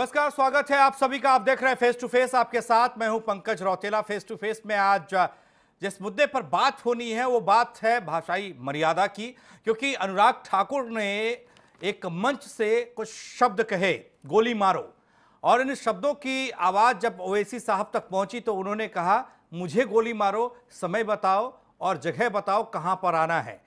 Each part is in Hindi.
नमस्कार स्वागत है आप सभी का आप देख रहे हैं फेस टू फेस आपके साथ मैं हूं Pankaj Rautela face to face में आज जिस मुद्दे पर बात होनी है वो बात है भाषाई मर्यादा की क्योंकि अनुराग ठाकुर ने एक मंच से कुछ शब्द कहे गोली मारो और इन शब्दों की आवाज़ जब ओवैसी साहब तक पहुंची तो उन्होंने कहा मुझे गोली मारो समय बताओ और जगह बताओ कहाँ पर आना है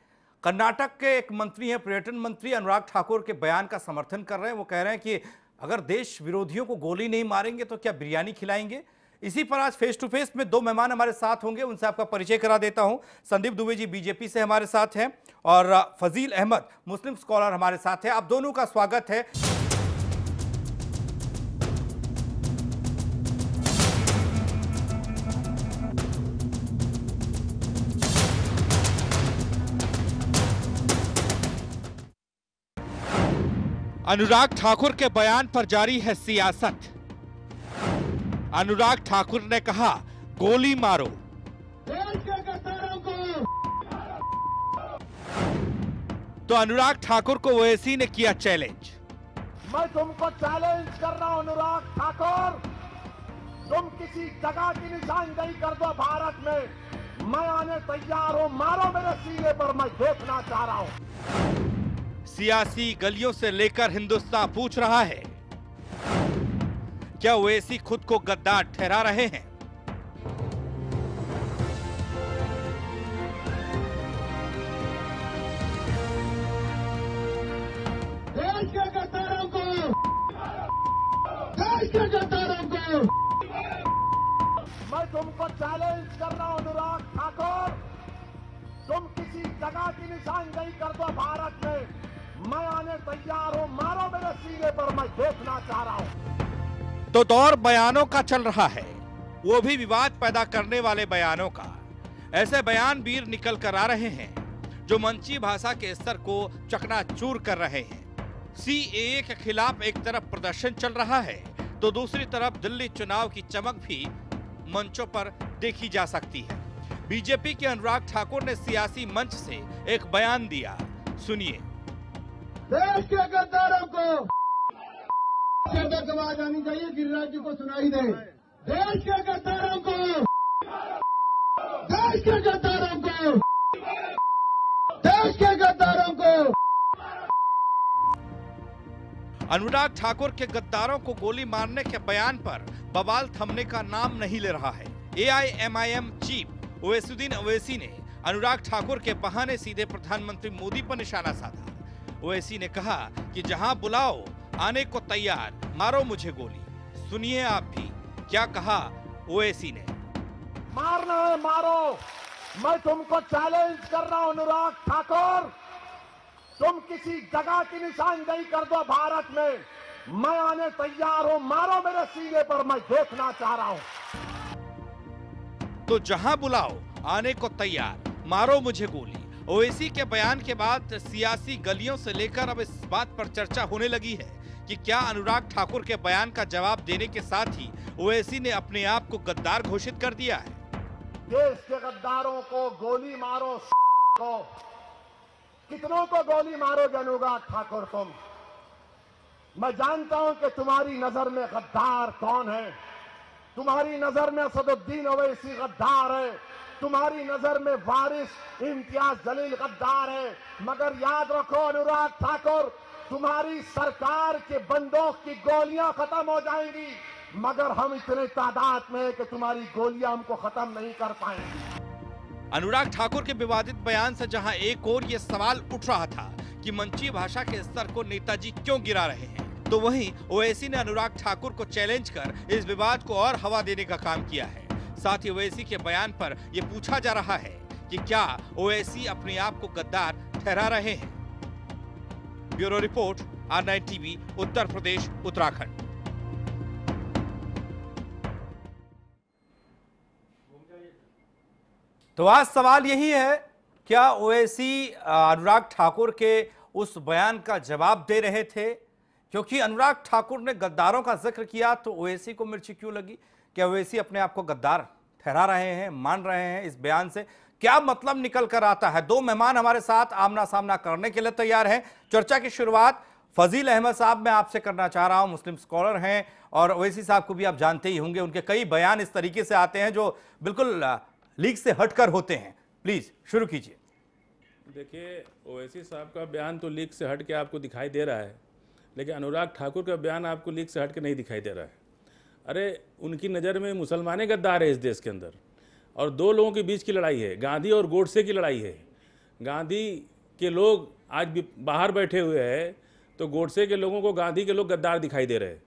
कर्नाटक के एक मंत्री हैं पर्यटन मंत्री अनुराग ठाकुर के बयान का समर्थन कर रहे हैं वो कह रहे हैं कि अगर देश विरोधियों को गोली नहीं मारेंगे तो क्या बिरयानी खिलाएंगे इसी पर आज फेस टू फेस में दो मेहमान हमारे साथ होंगे उनसे आपका परिचय करा देता हूं संदीप दुबे जी बीजेपी से हमारे साथ हैं और फजील अहमद मुस्लिम स्कॉलर हमारे साथ हैं आप दोनों का स्वागत है अनुराग ठाकुर के बयान पर जारी है सियासत अनुराग ठाकुर ने कहा गोली मारो तो अनुराग ठाकुर को ओएसी ने किया चैलेंज मैं तुमको चैलेंज कर रहा हूं अनुराग ठाकुर तुम किसी जगह की निशानदेही कर दो भारत में मैं आने तैयार हूं मारो मेरे सीने पर मैं देखना चाह रहा हूं सियासी गलियों से लेकर हिंदुस्तान पूछ रहा है क्या ओवैसी खुद को गद्दार ठहरा रहे हैं मैं तुमको चैलेंज कर रहा हूं अनुराग ठाकुर तुम किसी जगह की निशानदेही कर दो भारत में मैं आने तैयार हूँ मारो मेरे सीने पर मैं देखना चाह रहा हूँ तो दौर बयानों का चल रहा है वो भी विवाद पैदा करने वाले बयानों का ऐसे बयान वीर निकल कर आ रहे हैं जो मंची भाषा के स्तर को चकनाचूर कर रहे हैं सी ए के खिलाफ एक तरफ प्रदर्शन चल रहा है तो दूसरी तरफ दिल्ली चुनाव की चमक भी मंचों पर देखी जा सकती है बीजेपी के अनुराग ठाकुर ने सियासी मंच से एक बयान दिया सुनिए देश के गद्दारों को आवाज आनी चाहिए गिरिराज जी को सुनाई दे देश के गद्दारों को देश के गद्दारों को देश के गद्दारों को अनुराग ठाकुर के गद्दारों को गोली मारने के बयान पर बवाल थमने का नाम नहीं ले रहा है एआईएमआईएम चीफ ओवैसुद्दीन ओवैसी ने अनुराग ठाकुर के बहाने सीधे प्रधानमंत्री मोदी पर निशाना साधा ओएसी ने कहा कि जहां बुलाओ आने को तैयार मारो मुझे गोली सुनिए आप भी क्या कहा ओएसी ने मारना है मारो मैं तुमको चैलेंज कर रहा हूं अनुराग ठाकुर तुम किसी जगह की निशानदेही कर दो भारत में मैं आने तैयार हूं मारो मेरे सीने पर मैं देखना चाह रहा हूं तो जहां बुलाओ आने को तैयार मारो मुझे गोली ओवैसी के बयान के बाद सियासी गलियों से लेकर अब इस बात पर चर्चा होने लगी है कि क्या अनुराग ठाकुर के बयान का जवाब देने के साथ ही ओवैसी ने अपने आप को गद्दार घोषित कर दिया है देश के गद्दारों को गोली मारो को कितनों को गोली मारोगे अनुराग ठाकुर तुम मैं जानता हूं कि तुम्हारी नजर में गद्दार कौन है तुम्हारी नजर में असदुद्दीन ओवैसी गद्दार है तुम्हारी नजर में वारिस इम्तियाज जलील गद्दार है मगर याद रखो अनुराग ठाकुर तुम्हारी सरकार के बंदूक की गोलियां खत्म हो जाएंगी मगर हम इतने तादाद में कि तुम्हारी गोलियां हमको खत्म नहीं कर पाएंगी अनुराग ठाकुर के विवादित बयान से जहां एक और ये सवाल उठ रहा था कि मंची भाषा के स्तर को नेताजी क्यों गिरा रहे हैं तो वहीं ओएसी ने अनुराग ठाकुर को चैलेंज कर इस विवाद को और हवा देने का काम किया है साथ ही ओवैसी के बयान पर यह पूछा जा रहा है कि क्या ओवैसी अपने आप को गद्दार ठहरा रहे हैं bureau report R nine TV Uttar Pradesh Uttarakhand तो आज सवाल यही है क्या ओवैसी अनुराग ठाकुर के उस बयान का जवाब दे रहे थे क्योंकि अनुराग ठाकुर ने गद्दारों का जिक्र किया तो ओवैसी को मिर्ची क्यों लगी क्या ओवैसी अपने आप को गद्दार ठहरा रहे हैं मान रहे हैं इस बयान से क्या मतलब निकल कर आता है दो मेहमान हमारे साथ आमना सामना करने के लिए तैयार हैं चर्चा की शुरुआत फजील अहमद साहब मैं आपसे करना चाह रहा हूं मुस्लिम स्कॉलर हैं और ओवैसी साहब को भी आप जानते ही होंगे उनके कई बयान इस तरीके से आते हैं जो बिल्कुल लीक से हटकर होते हैं प्लीज़ शुरू कीजिए देखिए ओवैसी साहब का बयान तो लीक से हट के आपको दिखाई दे रहा है लेकिन अनुराग ठाकुर का बयान आपको लीक से हट के नहीं दिखाई दे रहा है अरे उनकी नज़र में मुसलमान गद्दार है इस देश के अंदर और दो लोगों के बीच की लड़ाई है गांधी और गोडसे की लड़ाई है गांधी के लोग आज भी बाहर बैठे हुए हैं तो गोडसे के लोगों को गांधी के लोग गद्दार दिखाई दे रहे हैं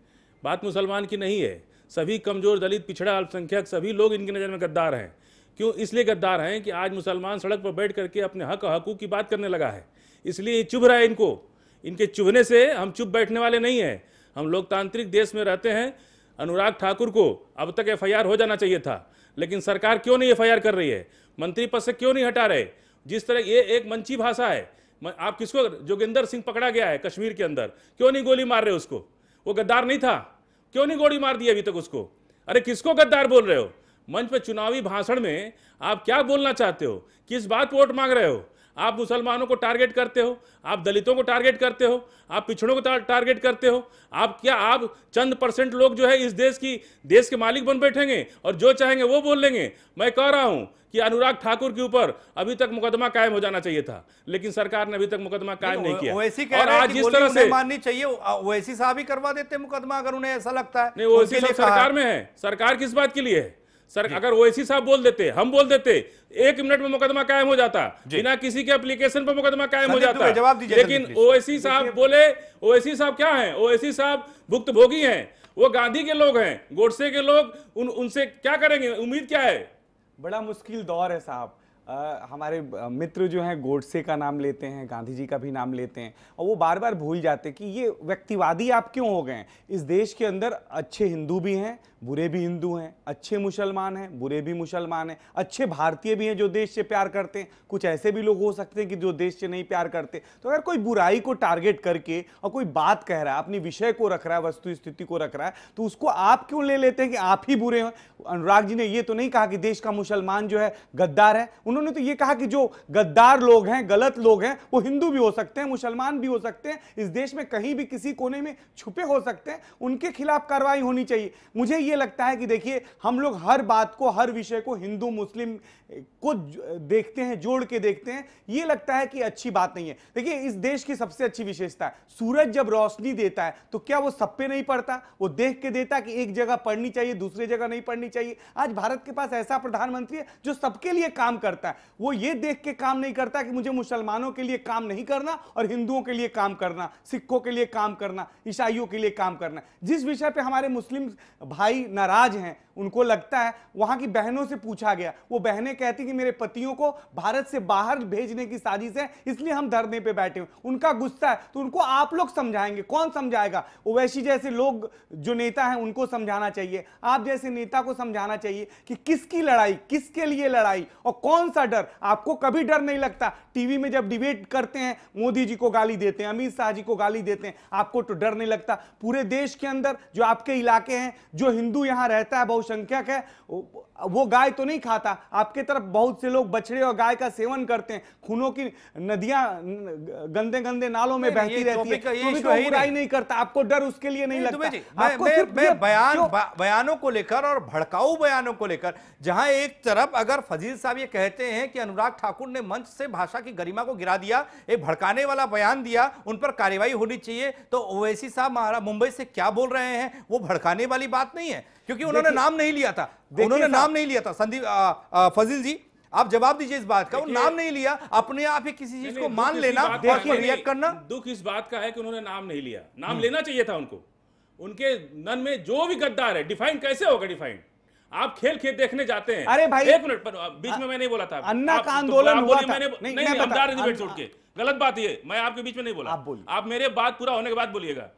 बात मुसलमान की नहीं है सभी कमज़ोर दलित पिछड़ा अल्पसंख्यक सभी लोग इनकी नज़र में गद्दार हैं क्यों इसलिए गद्दार हैं कि आज मुसलमान सड़क पर बैठ करके अपने हक हकूक की बात करने लगा है इसलिए ये चुभ रहा है इनको इनके चुभने से हम चुप बैठने वाले नहीं हैं हम लोकतांत्रिक देश में रहते हैं अनुराग ठाकुर को अब तक एफआईआर हो जाना चाहिए था लेकिन सरकार क्यों नहीं एफआईआर कर रही है मंत्री पद से क्यों नहीं हटा रहे जिस तरह ये एक मंची भाषा है आप किसको जोगिंदर सिंह पकड़ा गया है कश्मीर के अंदर क्यों नहीं गोली मार रहे उसको वो गद्दार नहीं था क्यों नहीं गोली मार दी अभी तक उसको अरे किसको गद्दार बोल रहे हो मंच पर चुनावी भाषण में आप क्या बोलना चाहते हो किस बात पर वोट मांग रहे हो आप मुसलमानों को टारगेट करते हो आप दलितों को टारगेट करते हो आप पिछड़ों को टारगेट करते हो आप क्या आप चंद परसेंट लोग जो है इस देश की देश के मालिक बन बैठेंगे और जो चाहेंगे वो बोल लेंगे मैं कह रहा हूँ कि अनुराग ठाकुर के ऊपर अभी तक मुकदमा कायम हो जाना चाहिए था लेकिन सरकार ने अभी तक मुकदमा कायम नहीं किया वैसी और आज जिस तरह से माननी चाहिए ओएसी साहब ही करवा देते मुकदमा अगर उन्हें ऐसा लगता है नहीं ओएसी सरकार में है सरकार किस बात के लिए है सर अगर ओएसी साहब बोल देते हम बोल देते एक मिनट में मुकदमा कायम हो जाता बिना किसी के एप्लीकेशन पर मुकदमा कायम हो जाता जवाब दीजिए लेकिन ओएसी साहब बोले ओएसी साहब क्या है ओएसी साहब भुक्त भोगी है वो गांधी के लोग हैं गोडसे के लोग उन उनसे क्या करेंगे उम्मीद क्या है बड़ा मुश्किल दौर है साहब आ, हमारे मित्र जो हैं गोडसे का नाम लेते हैं गांधी जी का भी नाम लेते हैं और वो बार बार भूल जाते हैं कि ये व्यक्तिवादी आप क्यों हो गए इस देश के अंदर अच्छे हिंदू भी हैं बुरे भी हिंदू हैं अच्छे मुसलमान हैं बुरे भी मुसलमान हैं अच्छे भारतीय भी हैं जो देश से प्यार करते हैं कुछ ऐसे भी लोग हो सकते हैं कि जो देश से नहीं प्यार करते तो अगर कोई बुराई को टारगेट करके और कोई बात कह रहा है अपनी विषय को रख रहा है वस्तु स्थिति को रख रहा है तो उसको आप क्यों ले लेते हैं कि आप ही बुरे हैं अनुराग जी ने ये तो नहीं कहा कि देश का मुसलमान जो है गद्दार है उन्होंने तो ये कहा कि जो गद्दार लोग हैं गलत लोग हैं वो हिंदू भी हो सकते हैं मुसलमान भी हो सकते हैं इस देश में कहीं भी किसी कोने में छुपे हो सकते हैं उनके खिलाफ कार्रवाई होनी चाहिए मुझे ये लगता है कि देखिए हम लोग हर बात को हर विषय को हिंदू मुस्लिम को देखते हैं जोड़ के देखते हैं ये लगता है कि अच्छी बात नहीं है देखिए इस देश की सबसे अच्छी विशेषता है सूरज जब रोशनी देता है तो क्या वो सब पे नहीं पड़ता वो देख के देता कि एक जगह पढ़नी चाहिए दूसरी जगह नहीं पढ़नी चाहिए आज भारत के पास ऐसा प्रधानमंत्री है जो सबके लिए काम करता है वो ये देख के काम नहीं करता कि मुझे मुसलमानों के लिए काम नहीं करना और हिंदुओं के लिए काम करना सिखों के लिए काम करना ईसाइयों के लिए काम करना जिस विषय पर हमारे मुस्लिम भाई भाई नाराज हैं उनको लगता है वहां की बहनों से पूछा गया वो बहनें कहती कि मेरे पतियों को भारत से बाहर भेजने की साजिश है इसलिए हम धरने पे बैठे हुए उनका गुस्सा है तो उनको आप लोग समझाएंगे कौन समझाएगा ओवैसी जैसे लोग जो नेता हैं उनको समझाना चाहिए आप जैसे नेता को समझाना चाहिए कि किसकी लड़ाई किसके लिए लड़ाई और कौन सा डर आपको कभी डर नहीं लगता टीवी में जब डिबेट करते हैं मोदी जी को गाली देते हैं अमित शाह जी को गाली देते हैं आपको तो डर नहीं लगता पूरे देश के अंदर जो आपके इलाके हैं जो हिंदू हिंदू यहां रहता है बहुसंख्यक है वो गाय तो नहीं खाता आपके तरफ बहुत से लोग बछड़े और गाय का सेवन करते हैं खूनों की नदियां गंदे गंदे नालों में बहती रहती है तो भी तो नहीं।, नहीं करता आपको डर उसके लिए नहीं लगता आपको मैं, मैं बयान बयानों को लेकर और भड़काऊ बयानों को लेकर जहां एक तरफ अगर फजील साहब ये कहते हैं कि अनुराग ठाकुर ने मंच से भाषा की गरिमा को गिरा दिया एक भड़काने वाला बयान दिया उन पर कार्यवाही होनी चाहिए तो ओवैसी साहब मुंबई से क्या बोल रहे हैं वो भड़काने वाली बात नहीं है क्योंकि उन्होंने नाम नहीं लिया था उन्होंने नाम नहीं लिया था संदीप फजील जी आप जवाब दीजिए इस बात का वो नाम नहीं लिया अपने आप ही किसी चीज को मान लेना रिएक्ट करना दुख इस बात का है कि उन्होंने नाम नहीं लिया नाम हम्म। लेना चाहिए था उनको उनके नन में जो भी गद्दार है डिफाइन कैसे होगा डिफाइन आप खेल खेल देखने जाते हैं अरे भाई एक मिनट पर बीच में मैं नहीं बोला था अन्ना का तो आंदोलन हुआ मैंने नहीं, नहीं, गद्दार छोड़ के गलत बात ये मैं आपके बीच में नहीं बोला आप मेरे बात पूरा होने के बाद बोलिएगा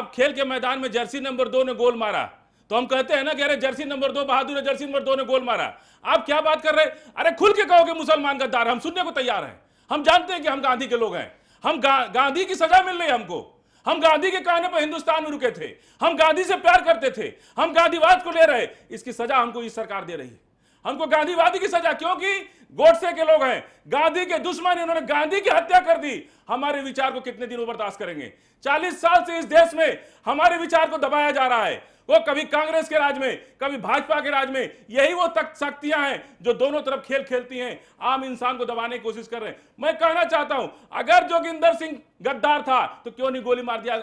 आप खेल के मैदान में जर्सी नंबर दो ने गोल मारा तो हम कहते हैं ना कि अरे जर्सी नंबर दो बहादुर जर्सी नंबर दो ने गोल मारा आप क्या बात कर रहे हैं अरे खुल के कहोगे मुसलमान दार हम सुनने को तैयार हैं हम जानते हैं कि हम गांधी के लोग हैं हम गा, गांधी की सजा मिल रही है हमको हम गांधी के कहने पर हिंदुस्तान में रुके थे हम गांधी से प्यार करते थे हम गांधीवाद को ले रहे इसकी सजा हमको इस सरकार दे रही है हमको गांधीवादी की सजा क्योंकि गोडसे के लोग हैं गांधी के दुश्मन उन्होंने गांधी की हत्या कर दी हमारे विचार को कितने दिनों बर्दाश्त करेंगे चालीस साल से इस देश में हमारे विचार को दबाया जा रहा है वो कभी कांग्रेस के राज में कभी भाजपा के राज में यही वो तक शक्तियां हैं जो दोनों तरफ खेल खेलती हैं आम इंसान को दबाने की कोशिश कर रहे हैं मैं कहना चाहता हूं अगर जोगिंदर सिंह गद्दार था तो क्यों नहीं गोली मार दिया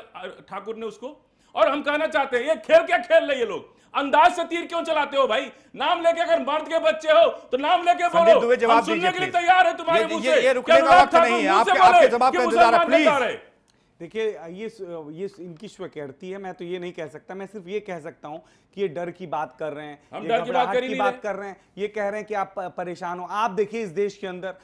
ठाकुर ने उसको और हम कहना चाहते हैं ये खेल क्या खेल रहे ये लोग अंदाज से तीर क्यों चलाते हो भाई नाम लेके अगर मर्द के बच्चे हो तो नाम लेके बोलो हम सुनने के लिए तैयार है तुम्हारे मुंह से ये, ये रुकने का वक्त नहीं है आपके जवाब का इंतजार है प्लीज देखिए ये ये इनकी कहती है मैं तो ये नहीं कह सकता मैं सिर्फ ये कह सकता हूँ कि ये डर की बात कर रहे हैं हम डर की बात, कर नहीं बात कर रहे हैं ये कह रहे हैं कि आप परेशान हो आप देखिए इस देश के अंदर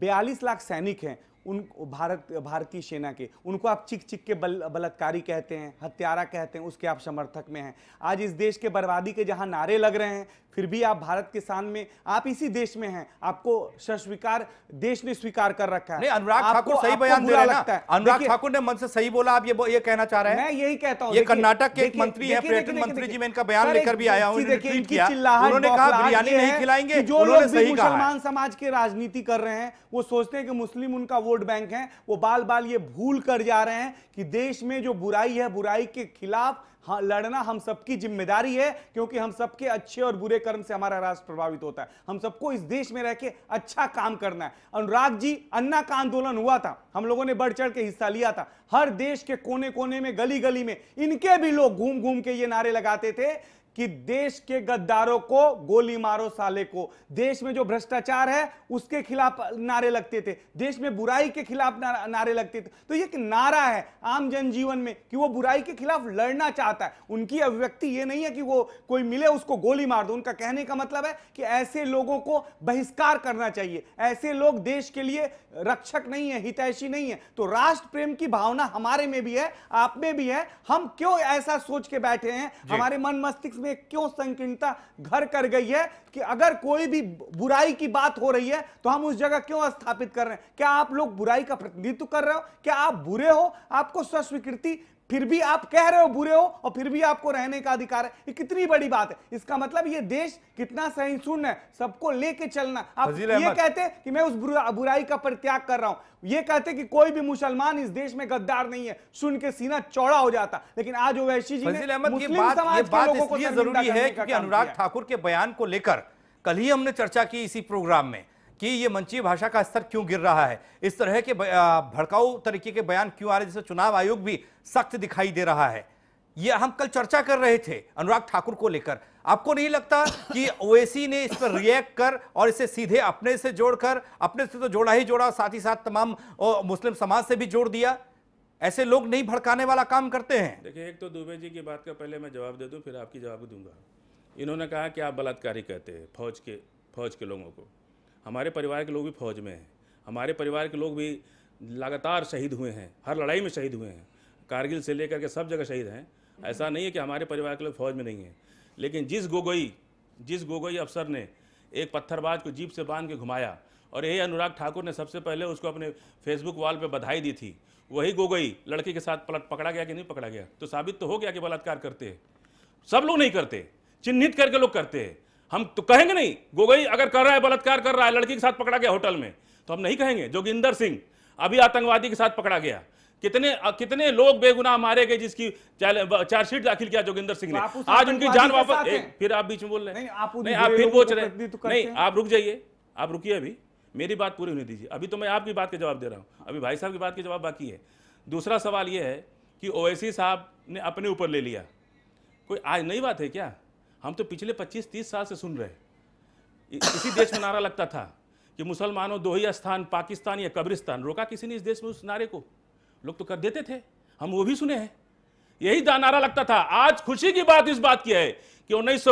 बयालीस लाख सैनिक हैं उन भारत भारतीय सेना के उनको आप चिक चिक के बल बलात्कारी कहते हैं हत्यारा कहते हैं उसके आप समर्थक में हैं आज इस देश के बर्बादी के जहां नारे लग रहे हैं फिर भी आप भारत के शान में आप इसी देश में हैं आपको सस्वीकार देश ने स्वीकार कर रखा है अनुराग ठाकुर सही बयान दे रहे हैं अनुराग ठाकुर ने मन से सही बोला आप ये ये कहना चाह रहे हैं मैं यही कहता हूँ ये कर्नाटक के एक मंत्री है पर्यटन मंत्री जी मैं इनका बयान लेकर भी आया हूँ उन्होंने कहा बिरयानी नहीं खिलाएंगे जो लोग मुसलमान समाज के राजनीति कर रहे हैं वो सोचते हैं कि मुस्लिम उनका वो वोट बैंक हैं वो बाल बाल ये भूल कर जा रहे हैं कि देश में जो बुराई है बुराई के खिलाफ हाँ, लड़ना हम सबकी जिम्मेदारी है क्योंकि हम सबके अच्छे और बुरे कर्म से हमारा राष्ट्र प्रभावित होता है हम सबको इस देश में रहकर अच्छा काम करना है अनुराग जी अन्ना का आंदोलन हुआ था हम लोगों ने बढ़ चढ़ के हिस्सा लिया था हर देश के कोने कोने में गली गली में इनके भी लोग घूम घूम के ये नारे लगाते थे कि देश के गद्दारों को गोली मारो साले को देश में जो भ्रष्टाचार है उसके खिलाफ नारे लगते थे देश में बुराई के खिलाफ नारे लगते थे तो ये एक नारा है आम जनजीवन में कि वो बुराई के खिलाफ लड़ना चाहता है उनकी अभिव्यक्ति ये नहीं है कि वो कोई मिले उसको गोली मार दो उनका कहने का मतलब है कि ऐसे लोगों को बहिष्कार करना चाहिए ऐसे लोग देश के लिए रक्षक नहीं है हितैषी नहीं है तो राष्ट्र प्रेम की भावना हमारे में भी है आप में भी है हम क्यों ऐसा सोच के बैठे हैं हमारे मन मस्तिष्क में क्यों संकीर्णता घर कर गई है कि अगर कोई भी बुराई की बात हो रही है तो हम उस जगह क्यों स्थापित कर रहे हैं क्या आप लोग बुराई का प्रतिनिधित्व कर रहे हो क्या आप बुरे हो आपको स्वस्वीकृति फिर भी आप कह रहे हो बुरे हो और फिर भी आपको रहने का अधिकार है ये कितनी बड़ी बात है इसका मतलब ये देश कितना सहिष्णु है सबको लेके चलना आप ये कहते कि मैं उस बुराई का परित्याग कर रहा हूं ये कहते कि कोई भी मुसलमान इस देश में गद्दार नहीं है सुन के सीना चौड़ा हो जाता लेकिन आज ओवैसी जी मुस्लिम समाज के लोगों को जरूरी है अनुराग ठाकुर के बयान को लेकर कल ही हमने चर्चा की इसी प्रोग्राम में कि ये मंची भाषा का स्तर क्यों गिर रहा है इस तरह के भड़काऊ तरीके के बयान क्यों आ रहे जैसे चुनाव आयोग भी सख्त दिखाई दे रहा है ये हम कल चर्चा कर रहे थे अनुराग ठाकुर को लेकर आपको नहीं लगता कि ओएसी ने इस पर रिएक्ट कर और इसे सीधे अपने से जोड़कर अपने से तो जोड़ा ही जोड़ा साथ ही साथ तमाम मुस्लिम समाज से भी जोड़ दिया ऐसे लोग नहीं भड़काने वाला काम करते हैं देखिए एक तो दुबे जी की बात का पहले मैं जवाब दे दूँ फिर आपकी जवाब दूंगा इन्होंने कहा कि आप बलात्कारी कहते हैं फौज के फौज के लोगों को हमारे परिवार के लोग भी फौज में हैं हमारे परिवार के लोग भी लगातार शहीद हुए हैं हर लड़ाई में शहीद हुए हैं कारगिल से लेकर के सब जगह शहीद हैं ऐसा नहीं है कि हमारे परिवार के लोग फौज में नहीं हैं लेकिन जिस गोगोई जिस गोगोई अफसर ने एक पत्थरबाज को जीप से बांध के घुमाया और यही अनुराग ठाकुर ने सबसे पहले उसको अपने फेसबुक वॉल पर बधाई दी थी वही गोगोई लड़के के साथ पलट पकड़ा गया कि नहीं पकड़ा गया तो साबित तो हो गया कि बलात्कार करते हैं सब लोग नहीं करते चिन्हित करके लोग करते हैं हम तो कहेंगे नहीं गोगोई अगर कर रहा है बलात्कार कर रहा है लड़की के साथ पकड़ा गया होटल में तो हम नहीं कहेंगे जोगिंदर सिंह अभी आतंकवादी के साथ पकड़ा गया कितने कितने लोग बेगुनाह मारे गए जिसकी चार्जशीट दाखिल किया जोगिंदर सिंह ने आज उनकी जान वापस फिर आप बीच में बोल रहे हैं नहीं आप, फिर बोच रहे तो नहीं आप रुक जाइए आप रुकिए अभी मेरी बात पूरी होने दीजिए अभी तो मैं आपकी बात का जवाब दे रहा हूँ अभी भाई साहब की बात के जवाब बाकी है दूसरा सवाल ये है कि ओवैसी साहब ने अपने ऊपर ले लिया कोई आज नई बात है क्या हम तो पिछले 25-30 साल से सुन रहे इसी देश में नारा लगता था कि मुसलमानों दो ही स्थान पाकिस्तान या कब्रिस्तान रोका किसी ने इस देश में उस नारे को लोग तो कर देते थे हम वो भी सुने हैं यही नारा लगता था आज खुशी की बात इस बात की है कि उन्नीस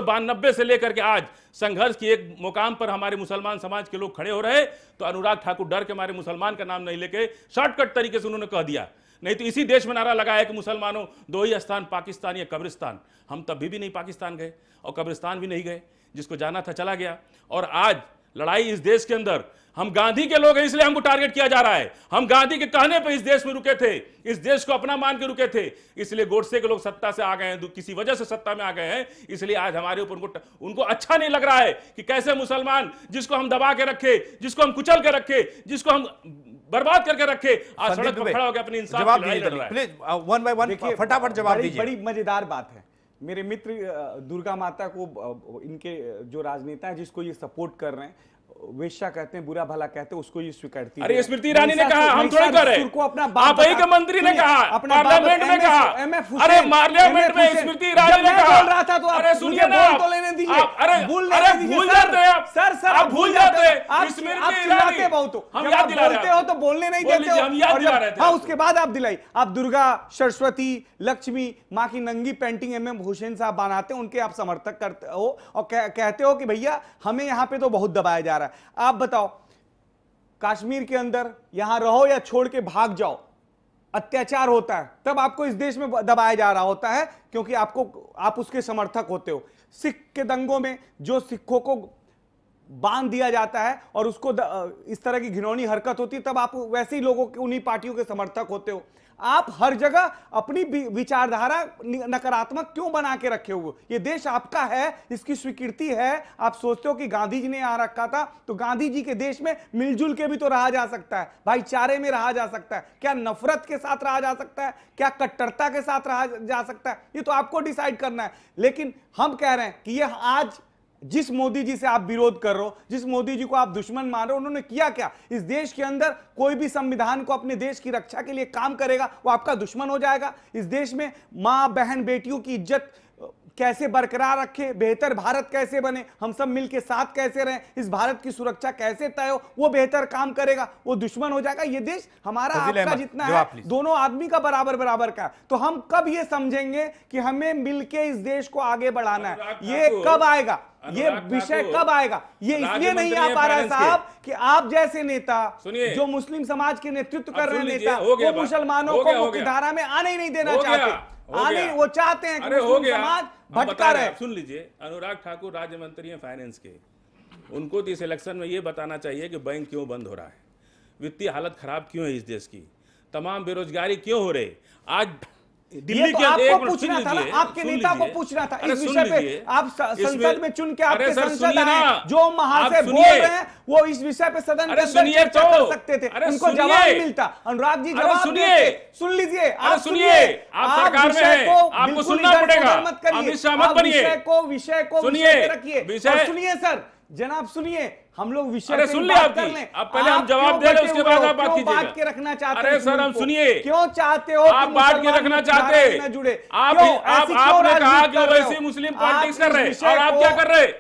से लेकर के आज संघर्ष की एक मुकाम पर हमारे मुसलमान समाज के लोग खड़े हो रहे तो अनुराग ठाकुर डर के हमारे मुसलमान का नाम नहीं लेके शॉर्टकट तरीके से उन्होंने कह दिया नहीं तो इसी देश में नारा लगाया कि मुसलमानों दो ही स्थान पाकिस्तान या कब्रिस्तान हम तभी भी नहीं पाकिस्तान गए और कब्रिस्तान भी नहीं गए जिसको जाना था चला गया और आज लड़ाई इस देश के अंदर हम गांधी के लोग हैं इसलिए हमको टारगेट किया जा रहा है हम गांधी के कहने पर इस देश में रुके थे इस देश को अपना मान के रुके थे इसलिए गोडसे के लोग सत्ता से आ गए हैं किसी वजह से सत्ता में आ गए हैं इसलिए आज हमारे ऊपर उनको उनको अच्छा नहीं लग रहा है कि कैसे मुसलमान जिसको हम दबा के रखे जिसको हम कुचल के रखे जिसको हम बर्बाद करके रखे आज सड़क पर खड़ा होकर इंसान जवाब प्लीज वन बाय वन फटाफट जवाब दीजिए बड़ी मजेदार बात है मेरे मित्र uh, दुर्गा माता को uh, इनके uh, जो राजनेता है जिसको ये सपोर्ट कर रहे हैं वेश्या कहते हैं बुरा भला कहते हैं उसको ये स्वीकारती अरे स्मृति ईरानी ने कहा हम थोड़ा कर रहे हैं को अपना आप एक मंत्री ने कहा पार्लियामेंट में कहा अरे पार्लियामेंट में स्मृति ईरानी ने कहा बोल रहा था तो अरे सुनिए ना तो लेने दीजिए अरे भूल अरे भूल जाते हैं आप सर सर आप भूल जाते हैं आप स्मृति ईरानी बहुत हो हम याद दिला रहे हो तो बोलने नहीं देते हो हम याद दिला रहे थे हां उसके बाद आप दिलाई आप दुर्गा सरस्वती लक्ष्मी मां की नंगी पेंटिंग एमएम हुसैन साहब बनाते हैं उनके आप समर्थक करते हो और कहते हो कि भैया हमें यहां पे तो बहुत दबाया जा जा रहा है आप बताओ कश्मीर के अंदर यहां रहो या छोड़ के भाग जाओ अत्याचार होता है तब आपको इस देश में दबाया जा रहा होता है क्योंकि आपको आप उसके समर्थक होते हो सिख के दंगों में जो सिखों को बांध दिया जाता है और उसको इस तरह की घिनौनी हरकत होती है तब आप वैसे ही लोगों के उन्हीं पार्टियों के समर्थक होते हो आप हर जगह अपनी विचारधारा नकारात्मक क्यों बना के रखे हुए ये देश आपका है इसकी स्वीकृति है आप सोचते हो कि गांधी जी ने यहाँ रखा था तो गांधी जी के देश में मिलजुल के भी तो रहा जा सकता है भाईचारे में रहा जा सकता है क्या नफरत के साथ रहा जा सकता है क्या कट्टरता के साथ रहा जा सकता है ये तो आपको डिसाइड करना है लेकिन हम कह रहे हैं कि यह आज जिस मोदी जी से आप विरोध कर रहे हो जिस मोदी जी को आप दुश्मन मान रहे हो उन्होंने किया क्या इस देश के अंदर कोई भी संविधान को अपने देश की रक्षा के लिए काम करेगा वो आपका दुश्मन हो जाएगा इस देश में माँ बहन बेटियों की इज्जत कैसे बरकरार रखें बेहतर भारत कैसे बने हम सब मिल के साथ कैसे रहें इस भारत की सुरक्षा कैसे तय हो वो बेहतर काम करेगा वो दुश्मन हो जाएगा ये देश हमारा आपका जितना है दोनों आदमी का बराबर बराबर का तो हम कब ये समझेंगे कि हमें मिलके इस देश को आगे बढ़ाना है ये कब आएगा ये विषय कब आएगा ये इसलिए नहीं आ पा रहा है साहब कि आप जैसे नेता जो मुस्लिम समाज के नेतृत्व कर रहे नेता वो मुसलमानों को मुख्यधारा में आने ही नहीं देना चाहते आने वो चाहते हैं अरे हो गया भटका रहे सुन लीजिए अनुराग ठाकुर राज्य मंत्री हैं फाइनेंस के उनको तो इस इलेक्शन में ये बताना चाहिए कि बैंक क्यों बंद हो रहा है वित्तीय हालत खराब क्यों है इस देश की तमाम बेरोजगारी क्यों हो रही आज दिल्ली तो के आपको पूछना था आपके नेता को पूछना था इस विषय पे आप संसद में चुन के आपके संसद आए जो महाशय बोल रहे हैं वो इस विषय पे सदन के अंदर चर्चा तो। कर सकते थे उनको जवाब नहीं मिलता अनुराग जी जवाब सुनिए सुन लीजिए आप सुनिए आप सरकार में हैं आपको सुनना पड़ेगा आप विषय को विषय को सुनिए को रखिए सुनिए सर जनाब सुनिए हम लोग विषय अरे सुन लिया कर लें अब पहले हम जवाब दे रहे उसके बाद आप बात कीजिए बात के रखना चाहते अरे सर हम सुनिए क्यों चाहते हो आप बात के रखना चाहते जुड़े आप आप आपने कहा कि वैसे मुस्लिम पॉलिटिक्स कर रहे और आप क्या कर रहे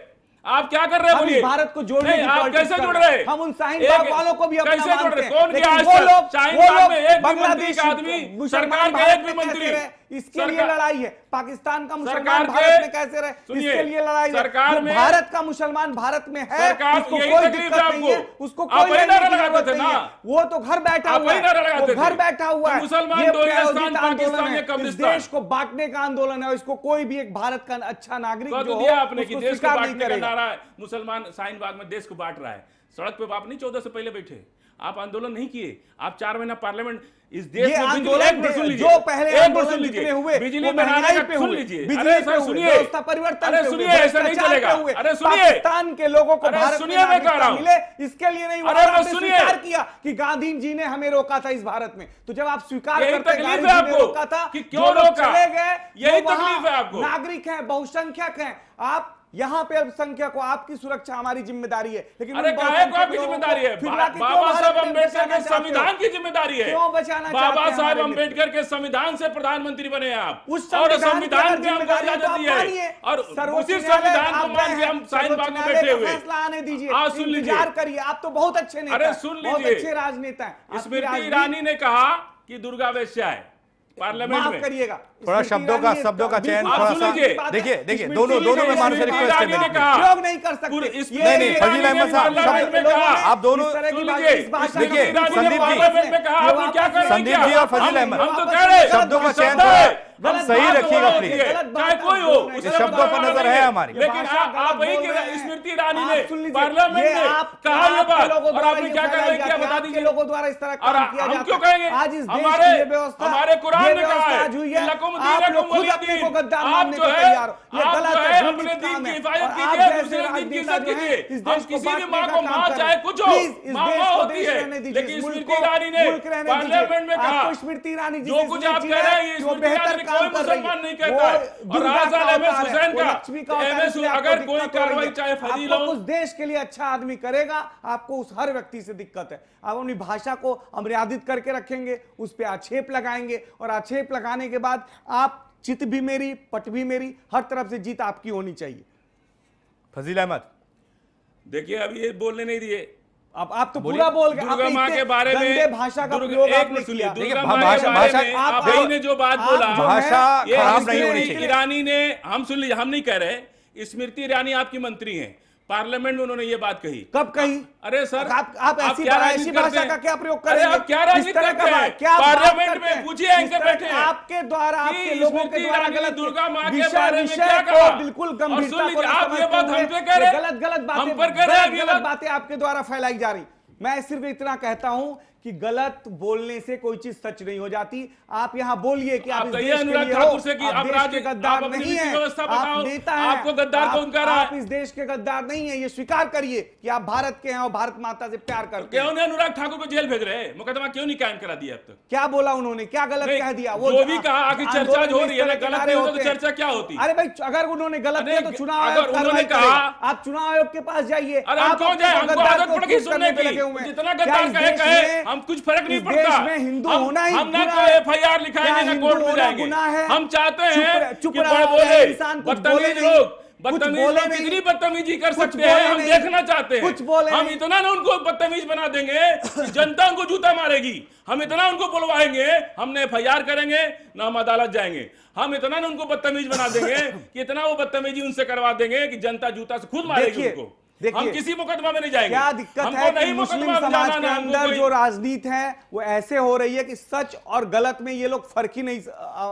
आप क्या कर रहे हैं भारत को जोड़ने की आप कैसे जुड़ रहे हम उन साइन बाग वालों को भी कैसे जुड़ रहे कौन किया आज तक साइन बाग में एक भी मंत्री का आदमी सरकार का एक भी मंत्री इसके लिए लड़ाई है पाकिस्तान का मुसलमान भारत में कैसे रहे इसके लिए लड़ाई सरकार में भारत का मुसलमान भारत में है उसको कोई दिक्कत नहीं है उसको कोई नहीं है वो तो घर बैठा हुआ है घर बैठा तो हुआ है मुसलमान आंदोलन है देश को बांटने का आंदोलन है इसको कोई भी एक भारत का अच्छा नागरिक तो जो तो हो आपने कि देश को बांटने का नारा मुसलमान साइन बाग में देश को बांट रहा है सड़क पे आप नहीं चौदह से पहले बैठे आप आंदोलन नहीं किए आप चार महीना पार्लियामेंट इस देश में आंदोलन जो पहले एक परसेंट लीजिए हुए बिजली महंगाई पे सुन लीजिए बिजली पे सुनिए परिवर्तन अरे सुनिए ऐसा नहीं चलेगा अरे सुनिए पाकिस्तान के लोगों को भारत सुनिए मैं कह रहा मिले इसके लिए नहीं अरे मैं सुनिए किया कि गांधी जी ने हमें रोका था इस भारत में तो जब आप स्वीकार करते गांधी रोका था कि क्यों रोका चले गए यही तकलीफ है आपको नागरिक है बहुसंख्यक है आप यहाँ पे अल्पसंख्यक को आपकी सुरक्षा हमारी जिम्मेदारी है लेकिन अरे आपकी जिम्मेदारी है बाबा साहब अम्बेडकर के संविधान की जिम्मेदारी है क्यों बचाना बाबा साहब अम्बेडकर के संविधान से प्रधानमंत्री बने आप उस और संविधान की जिम्मेदारी है तो और उसी संविधान को मान के हम साइन बाग में बैठे हुए फैसला आने दीजिए हाँ सुन लीजिए करिए आप तो बहुत अच्छे अरे सुन लीजिए अच्छे राजनेता है स्मृति ईरानी ने कहा कि दुर्गा वैश्या है पार्लियामेंट माफ करिएगा थोड़ा शब्दों का शब्दों का चयन थोड़ा सा देखिए देखिए दोनों दोनों में मानव रिक्वेस्ट है प्रयोग नहीं कर सकते नहीं नहीं फजील अहमद साहब आप दोनों देखिए संदीप जी संदीप जी और फजील अहमद शब्दों का चयन हम सही रखिएगा चाहे कोई हो शब्दों पर नजर है हमारी लेकिन आप वही स्मृति ईरानी ने पार्लियामेंट में कहा ये बात और आपने क्या कर रहे हैं बता दीजिए लोगों द्वारा इस तरह काम किया जाता क्यों कहेंगे आज इस हमारे हमारे कुरान में कहा है आप लोग खुद अपने को गद्दार मानने को तैयार हो ये गलत है अपने दीन की हिफाजत कीजिए दूसरे दीन की इज्जत कीजिए हम किसी भी मां को मां चाहे कुछ हो मां वो होती है लेकिन स्मृति ईरानी ने पार्लियामेंट में कहा स्मृति ईरानी जी जो कुछ आप कह रहे हैं ये बेहतर कोई मुसलमान नहीं कहता है और राजा एमएस हुसैन का एम एस अगर कोई कार्रवाई चाहे फजील हो उस देश के लिए अच्छा आदमी करेगा आपको उस हर व्यक्ति से दिक्कत है आप अपनी भाषा को अमर्यादित करके रखेंगे उस पर आक्षेप लगाएंगे और आक्षेप लगाने के बाद आप चित भी मेरी पट भी मेरी हर तरफ से जीत आपकी होनी चाहिए फजील अहमद देखिए अब ये बोलने नहीं दिए अब आप तो पूरा बोल गए दुर्गा माँ के बारे में भाषा का प्रयोग आपने किया भाषा आप ने जो बात बोला भाषा ईरानी ने हम सुन लीजिए हम नहीं कह रहे स्मृति ईरानी आपकी मंत्री हैं पार्लियामेंट में उन्होंने ये बात कही कब कही अरे सर आप आप ऐसी ऐसी भाषा का क्या प्रयोग कर रहे हैं क्या राजनीति करते हैं क्या पार्लियामेंट में पूछिए एंकर बैठे आपके द्वारा आपके लोगों के द्वारा गलत दुर्गा मां के बारे में क्या कहा बिल्कुल गंभीरता को आप ये बात हम पे कह रहे गलत गलत बातें गलत बातें आपके द्वारा फैलाई जा रही मैं सिर्फ इतना कहता हूं कि गलत बोलने से कोई चीज सच नहीं हो जाती आप यहाँ बोलिए कि आप, इस अनुराग ठाकुर से कि आप, गद्दार नहीं है आप नेता आपको गद्दार कौन कह रहा है आप इस देश के गद्दार नहीं है ये स्वीकार करिए कि आप भारत के हैं और भारत माता से प्यार तो करते क्यों नहीं अनुराग ठाकुर को जेल भेज रहे हैं मुकदमा क्यों नहीं कायम करा दिया अब तक क्या बोला उन्होंने क्या गलत कह दिया वो भी कहा आखिर चर्चा हो रही है गलत होता तो चर्चा क्या होती अरे भाई अगर उन्होंने गलत किया तो चुनाव आयोग उन्होंने कहा आप चुनाव आयोग के पास जाइए कौन जाए जितना गद्दार कहे कहे हम कुछ फर्क नहीं पड़ता में हिंदू हम, होना ही हम ना कोई एफ आई आर लिखाएंगे ना कोर्ट में जाएंगे हम चाहते हैं चुप बोले बदतमीज लोग बदतमीज लोग इतनी बदतमीजी कर सकते हैं हम देखना चाहते हैं कुछ बोले हम इतना ना उनको बदतमीज बना देंगे जनता उनको जूता मारेगी हम इतना उनको बुलवाएंगे हम ना एफ आई आर करेंगे ना हम अदालत जाएंगे हम इतना ना उनको बदतमीज बना देंगे कि इतना वो बदतमीजी उनसे करवा देंगे कि जनता जूता से खुद मारेगी उनको देखिए किसी मुकदमा में नहीं जाएंगे क्या दिक्कत है कि मुस्लिम समाज के अंदर जो राजनीति है वो ऐसे हो रही है कि सच और गलत में ये लोग फर्क ही नहीं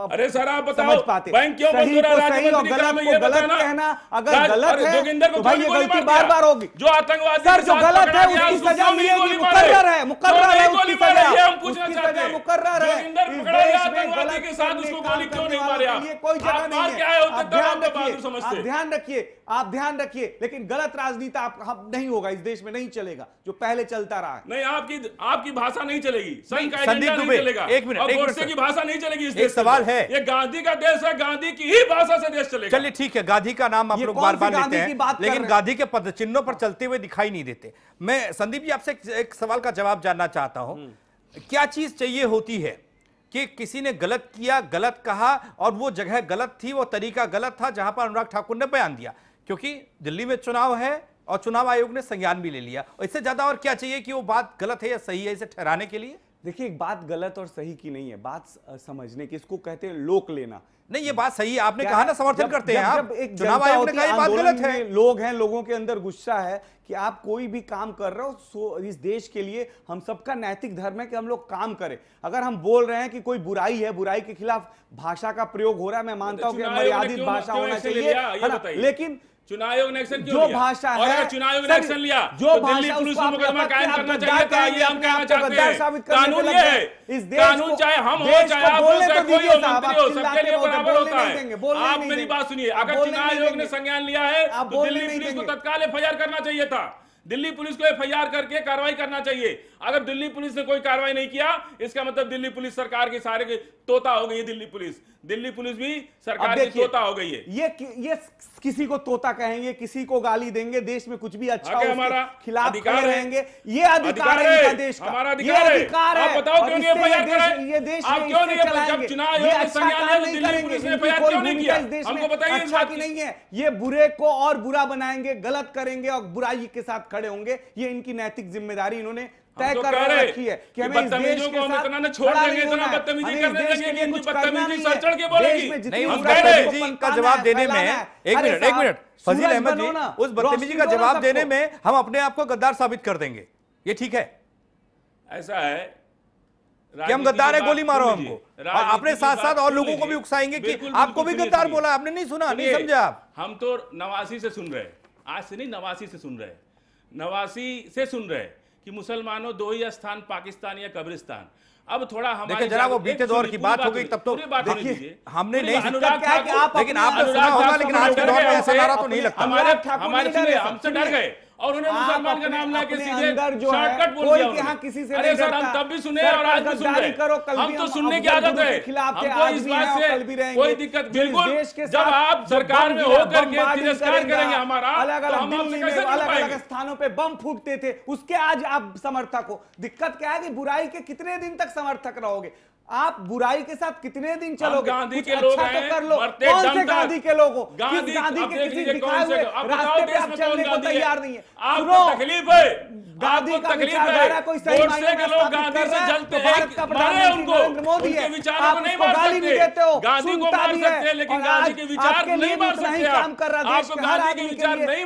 अरे सर आप बताओ पाते बैंक क्यों सही को सही और गलत को गलत कहना अगर गलत है तो भाई ये गलती बार बार होगी जो आतंकवादी सर जो गलत है उसकी सजा मिलेगी मुकर्र है मुकर्र है उसकी सजा उसकी सजा मुकर्र है देश में गलत के साथ उसको गोली क्यों नहीं मारे आप ये कोई जगह नहीं है तो आप ध्यान रखिए आप ध्यान रखिए लेकिन गलत राजनीति चलता तो आप हम नहीं होगा इस देश में नहीं चलेगा जो पहले चलता रहा है नहीं आपकी आपकी भाषा नहीं चलेगी संघ का नहीं चलेगा एक मिनट गोडसे की भाषा नहीं चलेगी इस एक देश सवाल है ये गांधी का देश है गांधी की ही भाषा से देश चलेगा चलिए ठीक है गांधी का नाम आप लोग बार बार लेते हैं लेकिन गांधी के पद चिन्हों पर चलते हुए दिखाई नहीं देते मैं संदीप जी आपसे एक सवाल का जवाब जानना चाहता हूँ हम्म। क्या चीज चाहिए होती है कि किसी ने गलत किया गलत कहा और वो जगह गलत थी वो तरीका गलत था जहां पर अनुराग ठाकुर ने बयान दिया क्योंकि दिल्ली में चुनाव है और चुनाव आयोग ने संज्ञान भी ले लिया और इससे ज़्यादा और क्या चाहिए कि वो बात गलत है या सही है इसे ठहराने के लिए देखिए एक बात गलत और सही की नहीं है बात समझने की इसको कहते हैं लोक लेना नहीं ये बात सही है आपने कहा ना समर्थन करते हैं आप एक चुनाव आयोग ने कहा बात गलत है लोग हैं लोगों के अंदर गुस्सा है कि आप कोई भी काम कर रहे हो सो इस देश के लिए हम सबका नैतिक धर्म है कि हम लोग काम करें अगर हम बोल रहे हैं कि कोई बुराई है बुराई के खिलाफ भाषा का प्रयोग हो रहा है मैं मानता हूं कि मर्यादित भाषा होना चाहिए लेकिन चुनाव आयोग ने एक्शन क्यों भाषा चुनाव आयोग ने एक्शन लिया जो तो दिल्ली पुलिस मुकदमा कायम करना चाहिए था ये हम कहना चाहते हैं कानून ये कानून चाहे हम हो चाहे आप हो चाहे तो कोई हो मंत्री हो सबके लिए बराबर होता है आप मेरी बात सुनिए अगर चुनाव आयोग ने संज्ञान लिया है तो दिल्ली पुलिस को तत्काल एफ करना चाहिए था दिल्ली पुलिस को एफ करके कार्रवाई करना चाहिए अगर दिल्ली पुलिस ने कोई कार्रवाई नहीं किया इसका मतलब दिल्ली पुलिस सरकार के सारे के तोता हो गई है दिल्ली पुलिस दिल्ली पुलिस भी सरकार की तोता हो गई है ये ये किसी को तोता कहेंगे किसी को गाली देंगे देश में कुछ भी अच्छा हमारा खिलाफ अधिकार रहेंगे ये अधिकार है देश का हमारा अधिकार है आप बताओ क्यों ये देश आप क्यों नहीं जब चुनाव अच्छा तो अच्छा ये बुरे को और बुरा बनाएंगे गलत करेंगे और बुराई के साथ खड़े होंगे ये इनकी नैतिक जिम्मेदारी इन्होंने तय तो कर रखी है कि हमें देश के साथ इतना ना छोड़ देंगे इतना बदतमीजी करने लगेंगे इनकी बदतमीजी सर नहीं हम कह रहे जी का जवाब देने में एक मिनट एक मिनट फजील अहमद जी उस बदतमीजी का जवाब देने में हम अपने आप को गद्दार साबित कर देंगे ये ठीक है ऐसा है कि हम गद्दार है गोली मारो हमको और अपने साथ साथ और लोगों को भी उकसाएंगे कि आपको भी गद्दार बोला आपने नहीं सुना नहीं समझा आप हम तो नवासी से सुन रहे आज से नहीं नवासी से सुन रहे नवासी से सुन रहे कि मुसलमानों दो ही स्थान पाकिस्तान या कब्रिस्तान अब थोड़ा हम देखिए जरा वो बीते दौर की बात हो गई तब तो देखिए हमने नहीं सुना क्या है कि आप लेकिन आपने सुना होगा लेकिन आज के दौर में ऐसा नारा तो नहीं लगता हमारे हमारे हमसे डर गए और उन्हें मुसलमान का नाम लाके सीधे शॉर्टकट बोल दिया हाँ किसी से अरे सर हम तब भी सुने और आज भी सुन रहे हम तो सुनने की आदत है हमको तो इस बात से कोई दिक्कत बिल्कुल जब आप सरकार में होकर के तिरस्कार करेंगे हमारा तो अलग अलग दिल्ली में अलग अलग स्थानों पे बम फूटते थे उसके आज आप समर्थक हो दिक्कत क्या है कि बुराई के कितने दिन तक समर्थक रहोगे आप बुराई के साथ कितने दिन चलोगे अच्छा तो गांधी के लोग अच्छा तो कर लो कौन से गांधी के लोग गांधी गांधी के किसी दिखाए हुए रास्ते पे आप चलने को तैयार नहीं है आपको तकलीफ है गांधी का कोई सही मायने में गांधी से जलते तो हैं भारत का प्रधानमंत्री नरेंद्र मोदी है गाली नहीं देते हो गांधी को मार सकते हैं लेकिन गांधी के विचार नहीं मार सकते काम कर रहा देश के हर आदमी के लिए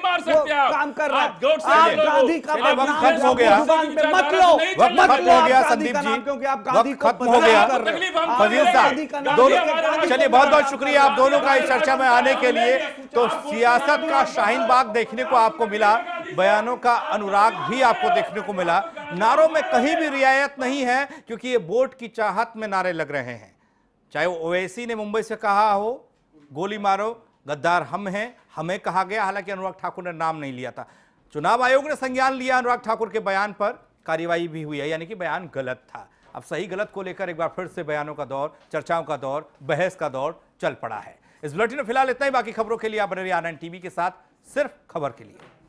काम कर रहा आप गांधी का खत्म हो गया मत लो मत लो क्योंकि आप गांधी को हो गया तो चलिए बहुत बहुत शुक्रिया आप दोनों का इस चर्चा में आने के लिए तो सियासत का शाहीन बाग देखने को आपको मिला बयानों का अनुराग भी आपको देखने को मिला नारों में कहीं भी रियायत नहीं है क्योंकि ये वोट की चाहत में नारे लग रहे हैं चाहे वो ओवैसी ने मुंबई से कहा हो गोली मारो गद्दार हम हैं हमें कहा गया हालांकि अनुराग ठाकुर ने नाम नहीं लिया था चुनाव आयोग ने संज्ञान लिया अनुराग ठाकुर के बयान पर कार्रवाई भी हुई है यानी कि बयान गलत था अब सही गलत को लेकर एक बार फिर से बयानों का दौर चर्चाओं का दौर बहस का दौर चल पड़ा है इस बुलेटिन में फिलहाल इतना ही बाकी खबरों के लिए आप बने रहिए आनंद टीवी के साथ सिर्फ खबर के लिए